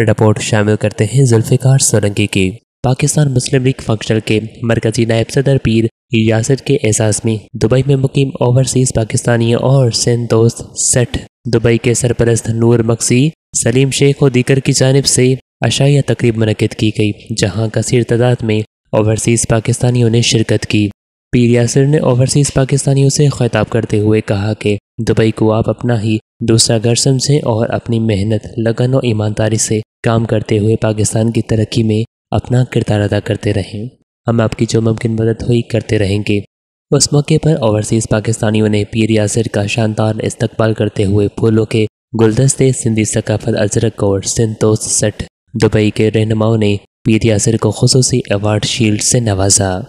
report शामिल करते हैं जुल्फ़िकार सोलंकी की पाकिस्तान मुस्लिम लीग फंक्शनल के मरकजी नायब सदर पीर यासर के एहसास में दुबई में मुकीम ओवरसीज पाकिस्तानी और सिंध दोस्त सेठ दुबई के सरपरस्त नूर मक्सी सलीम शेख और दीकर की जानब से अशाया तकरीब मनकद की गई जहाँ कसर तादाद में ओवरसीज़ पाकिस्तानियों ने शिरकत की पीर यासर ने ओवरसीज़ पाकिस्तानियों से खिताब करते हुए कहा कि दुबई को आप अपना ही दूसरा घर समझें और अपनी मेहनत लगन और ईमानदारी से काम करते हुए पाकिस्तान की तरक्की में अपना किरदार अदा करते रहें हम आपकी जो मुमकिन मदद हुई करते रहेंगे उस मौके पर ओवरसीज़ पाकिस्तानियों ने पीर यासर का शानदार इस्तकबाल करते हुए फूलों के गुलदस्ते सिंधी सकाफत अजरक और सिंतोस सट दुबई के रहनुमाओं ने पीर यासर को खसूसी अवार्ड शील्ड से नवाजा